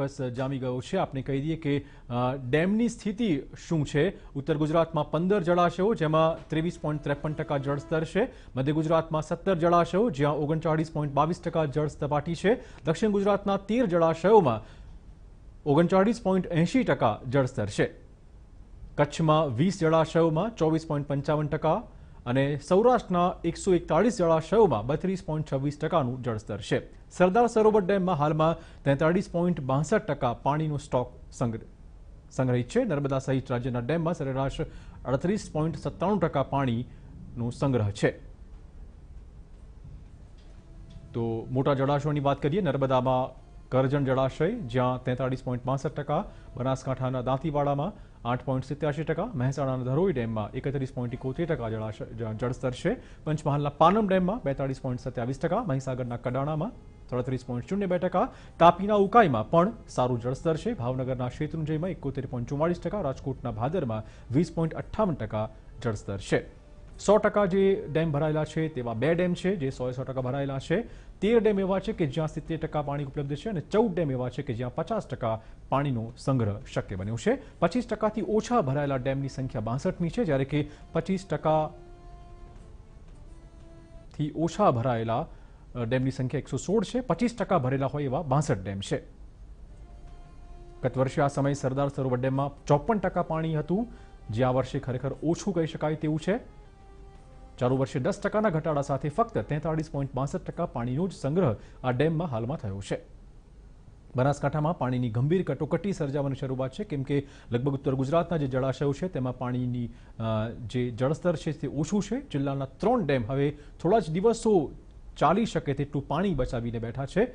ચોક્કસ જામી ગયો છે આપને કહી દઈએ કે ડેમની સ્થિતિ શું છે ઉત્તર ગુજરાતમાં પંદર જળાશયો જેમાં ત્રેવીસ પોઈન્ટ ત્રેપન ટકા જળસ્તર છે મધ્ય ગુજરાતમાં સત્તર જળાશયો જ્યાં ઓગણચાળીસ પોઈન્ટ બાવીસ ટકા જળસપાટી છે દક્ષિણ ગુજરાતના તેર જળાશયોમાં ઓગણચાળીસ પોઈન્ટ એંશી ટકા જળસ્તર છે કચ્છમાં વીસ જળાશયોમાં ચોવીસ પોઈન્ટ પંચાવન ટકા અને સૌરાષ્ટ્રના એકસો એકતાળીસ જળાશયોમાં બત્રીસ પોઈન્ટ છવ્વીસ ટકાનું જળસ્તર છે સરદાર સરોવર ડેમમાં હાલમાં તેતાળીસ પોઈન્ટ બાસઠ ટકા પાણીનો સ્ટોક સંગ્રહિત છે નર્મદા સહિત રાજ્યના ડેમમાં સરેરાશ અડત્રીસ પોઈન્ટ સત્તાણું ટકા પાણીનો સંગ્રહ છે તો મોટા જળાશયોની વાત કરીએ નર્મદામાં કરજણ જળાશય જ્યાં તેતાળીસ પોઈન્ટ બાસઠ ટકા બનાસકાંઠાના દાંતીવાડામાં આઠ પોઈન્ટ સિત્યાસી ટકા મહેસાણાના ધરોઈ ડેમમાં એકત્રીસ પોઈન્ટ એકોતેર ટકા જળાશય જળસ્તર છે પંચમહાલના પાનમ ડેમમાં બેતાળીસ પોઈન્ટ સત્યાવીસ ટકા મહીસાગરના કડાણામાં સડત્રીસ પોઈન્ટ શૂન્ય બે ટકા તાપીના ઉકાઈમાં પણ સારું જળસ્તર છે ભાવનગરના શેત્રુંજયમાં એકોતેર પોઈન્ટ ચુમ્માળીસ ટકા રાજકોટના ભાદરમાં વીસ પોઈન્ટ અઠ્ઠાવન ટકા જળસ્તર છે 100% જે ડેમ ભરાયલા છે તેવા બે ડેમ છે જે 100% ભરાયલા છે 13 ડેમ એવા છે કે જ્યાં 70% પાણી ઉપલબ્ધ છે અને 14 ડેમ એવા છે કે જ્યાં 50% પાણીનો સંગ્રહ શક્ય બને છે 25% થી ઓછા ભરાયલા ડેમની સંખ્યા 62 ની છે જ્યારે કે 25% થી ઓછા ભરાયલા ડેમની સંખ્યા 116 છે 25% ભરેલા હોય એવા 62 ડેમ છે गत વર્ષ આ સમય સરદાર સરોવર ડેમમાં 54% પાણી હતું જે આ વર્ષે ખરેખર ઓછું ગઈ શકાય તેવું છે ચાલુ વર્ષે દસ ટકાના ઘટાડા સાથે ફક્ત તેતાળીસ પોઈન્ટ બાસઠ ટકા પાણીનો જ સંગ્રહ આ ડેમમાં હાલમાં થયો છે બનાસકાંઠામાં પાણીની ગંભીર કટોકટી સર્જાવાની શરૂઆત છે કેમ કે લગભગ ઉત્તર ગુજરાતના જે જળાશયો છે તેમાં પાણીની જે જળસ્તર છે તે ઓછું છે જિલ્લાના ત્રણ ડેમ હવે થોડા જ દિવસો ચાલી શકે તેટલું પાણી બચાવીને બેઠા છે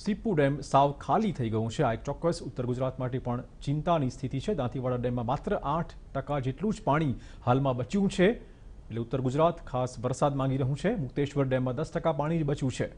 સિપુડેમ સાવ ખાલી થઈ ગયું છે આ ટકવસ ઉત્તર ગુજરાત માંટી પણ ચિંતાની સ્થિતિ છે દાતીવાડા ડેમ માં માત્ર 8% જેટલું જ પાણી હાલમાં બચ્યું છે એટલે ઉત્તર ગુજરાત ખાસ વરસાદ માંગી રહ્યું છે મુктеશ્વર ડેમ માં 10% પાણી જ બચ્યું છે